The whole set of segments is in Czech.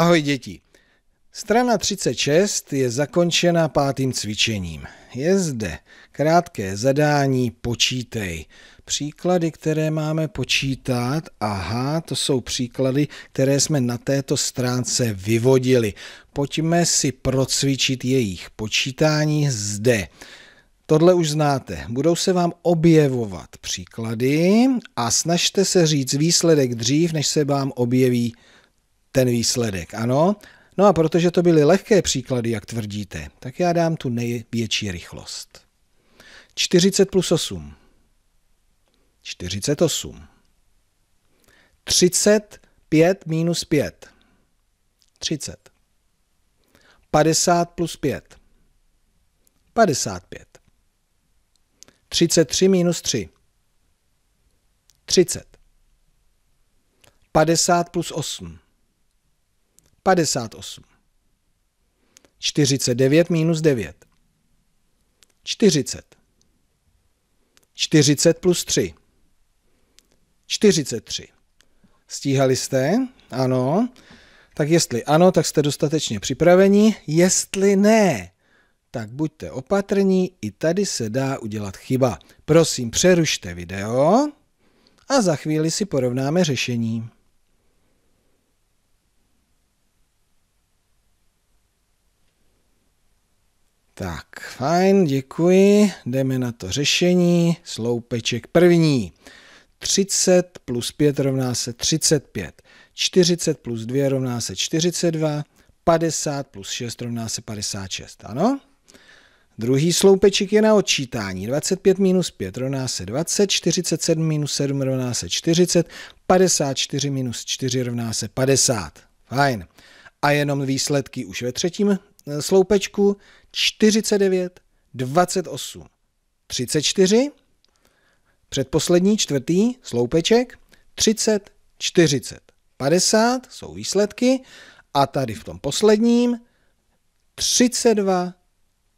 Ahoj děti. Strana 36 je zakončena pátým cvičením. Je zde krátké zadání počítej. Příklady, které máme počítat, aha, to jsou příklady, které jsme na této stránce vyvodili. Pojďme si procvičit jejich počítání zde. Tohle už znáte. Budou se vám objevovat příklady a snažte se říct výsledek dřív, než se vám objeví ten výsledek, ano? No a protože to byly lehké příklady, jak tvrdíte, tak já dám tu největší rychlost. 40 plus 8. 48. 35 minus 5. 30. 50 plus 5. 55. 33 minus 3. 30. 50 plus 8. 58. 49 minus 9. 40. 40 plus 3. 43. Stíhali jste? Ano. Tak jestli ano, tak jste dostatečně připraveni. Jestli ne, tak buďte opatrní, i tady se dá udělat chyba. Prosím, přerušte video a za chvíli si porovnáme řešení. Tak, fajn, děkuji. Jdeme na to řešení. Sloupeček první. 30 plus 5 rovná se 35. 40 plus 2 rovná se 42. 50 plus 6 rovná se 56. Ano? Druhý sloupeček je na odčítání. 25 minus 5 rovná se 20, 47 minus 7 rovná se 40, 54 minus 4 rovná se 50. Fajn. A jenom výsledky už ve třetím Eh, sloupečku 49, 28, 34, předposlední čtvrtý sloupeček 30, 40, 50 jsou výsledky a tady v tom posledním 32,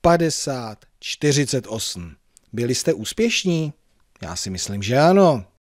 50, 48. Byli jste úspěšní? Já si myslím, že ano.